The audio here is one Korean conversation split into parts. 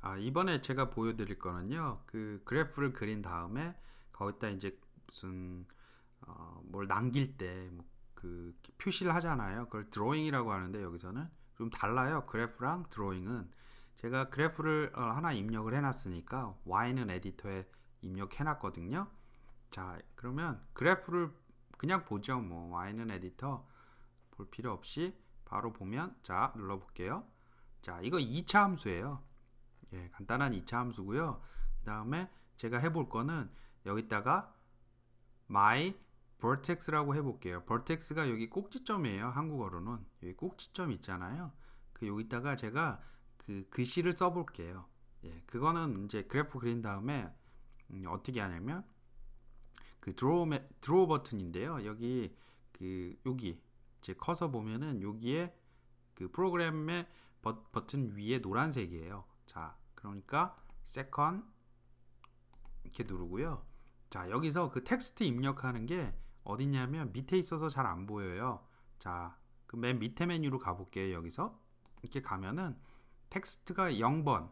아, 이번에 제가 보여드릴 거는요. 그 그래프를 그린 다음에 거기다 이제 무슨 어, 뭘 남길 때그 뭐 표시를 하잖아요. 그걸 드로잉이라고 하는데 여기서는 좀 달라요. 그래프랑 드로잉은 제가 그래프를 어, 하나 입력을 해놨으니까 y는 에디터에 입력해놨거든요. 자 그러면 그래프를 그냥 보죠. 뭐 y는 에디터 볼 필요 없이 바로 보면 자 눌러볼게요. 자 이거 2차 함수예요. 예, 간단한 2차 함수고요. 그 다음에 제가 해볼 거는 여기다가 my v e r t e x 라고 해볼게요. v e r t e x 가 여기 꼭지점이에요. 한국어로는 여기 꼭지점 있잖아요. 그 여기다가 제가 그 글씨를 써볼게요. 예, 그거는 이제 그래프 그린 다음에 음, 어떻게 하냐면 그 드로우 드로우 버튼인데요. 여기 그 여기 이제 커서 보면은 여기에 그 프로그램의 버, 버튼 위에 노란색이에요. 자, 그러니까 second 이렇게 누르고요. 자, 여기서 그 텍스트 입력하는 게 어디냐면 밑에 있어서 잘 안 보여요. 자, 그맨 밑에 메뉴로 가볼게요. 여기서 이렇게 가면은 텍스트가 0번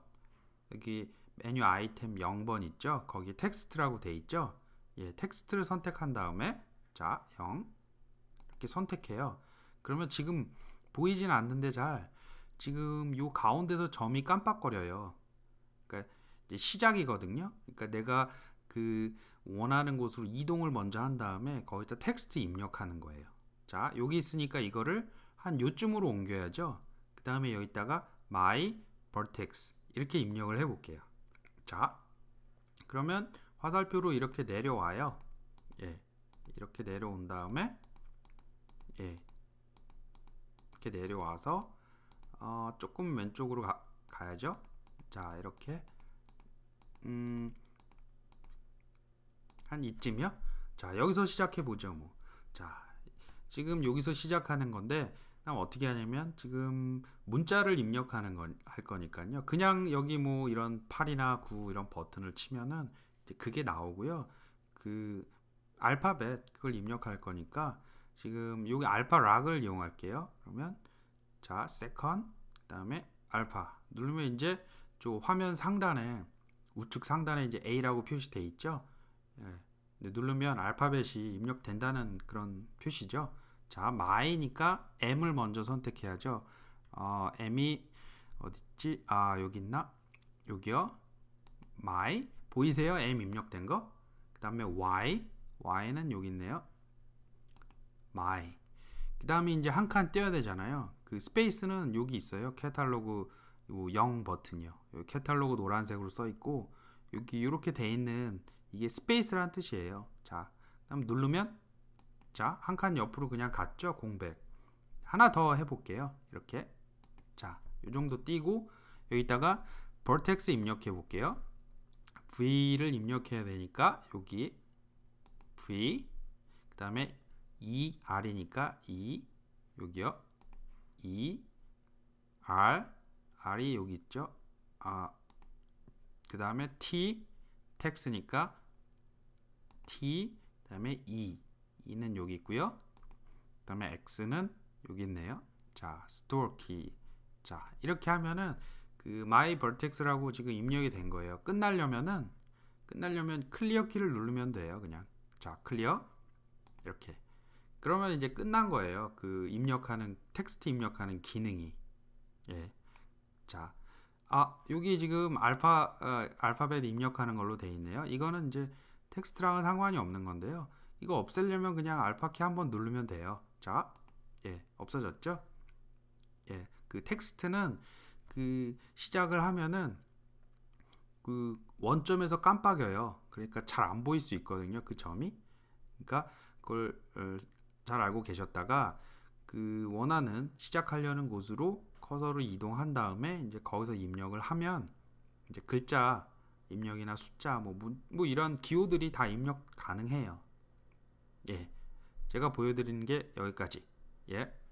여기 메뉴 아이템 0번 있죠? 거기 텍스트라고 돼 있죠? 예, 텍스트를 선택한 다음에 자, 0 이렇게 선택해요. 그러면 지금 보이진 않는데 잘 지금 요 가운데서 점이 깜빡거려요. 그러니까 시작이거든요. 그러니까 내가 그 원하는 곳으로 이동을 먼저 한 다음에 거기다 텍스트 입력하는 거예요. 자, 여기 있으니까 이거를 한 요쯤으로 옮겨야죠. 그 다음에 여기다가 my vertex 이렇게 입력을 해 볼게요. 자, 그러면 화살표로 이렇게 내려와요. 예, 이렇게 내려온 다음에 예, 이렇게 내려와서 어, 조금 왼쪽으로 가, 가야죠. 자, 이렇게 음, 한 이쯤이요? 자, 여기서 시작해 보죠, 뭐. 자, 지금 여기서 시작하는 건데 그럼 어떻게 하냐면 지금 문자를 입력하는 건 할 거니까요. 그냥 여기 뭐 이런 8이나 9 이런 버튼을 치면은 그게 나오고요. 그 알파벳 그걸 입력할 거니까 지금 여기 알파 락을 이용할게요. 그러면 자, 세컨 그다음에 알파 누르면 이제 저 화면 상단에 우측 상단에 이제 A라고 표시돼 있죠. 예, 누르면 알파벳이 입력된다는 그런 표시죠. 자, my니까 m을 먼저 선택해야죠. 어, m이 어딨지? 아, 여기 있나? 여기요. my 보이세요? m 입력된 거. 그다음에 y y는 여기 있네요. my. 그다음에 이제 한 칸 떼어야 되잖아요. 그 스페이스는 여기 있어요. 캐탈로그 0 버튼이요. 여기 캐탈로그 노란색으로 써 있고 여기 이렇게 돼 있는 이게 스페이스라는 뜻이에요. 자, 그럼 누르면 자, 한 칸 옆으로 그냥 갔죠. 공백. 하나 더 해볼게요. 이렇게. 자, 이 정도 띄고 여기다가 v e r t 입력해 볼게요. v를 입력해야 되니까 여기 v 그 다음에 er이니까 e 여기요. E R R이 여기 있죠. 아, 그 다음에 T 텍스니까 T 그 다음에 E E는 여기 있고요. 그 다음에 X는 여기 있네요. 자, store key. 자, 이렇게 하면은 그 my vertex라고 지금 입력이 된 거예요. 끝나려면은 끝나려면 클리어 키를 누르면 돼요. 그냥 자, 클리어 이렇게 그러면 이제 끝난 거예요. 그 입력하는 텍스트 입력하는 기능이. 예. 자, 아 여기 지금 알파 아, 알파벳 입력하는 걸로 돼 있네요. 이거는 이제 텍스트랑은 상관이 없는 건데요. 이거 없애려면 그냥 알파키 한번 누르면 돼요. 자, 예, 없어졌죠? 예, 그 텍스트는 그 시작을 하면은 그 원점에서 깜빡여요. 그러니까 잘 안 보일 수 있거든요. 그 점이. 그러니까 그걸 어, 잘 알고 계셨다가 그 원하는 시작하려는 곳으로 커서로 이동한 다음에 이제 거기서 입력을 하면 이제 글자 입력이나 숫자 뭐, 뭐 이런 기호들이 다 입력 가능해요. 예. 제가 보여드리는 게 여기까지. 예.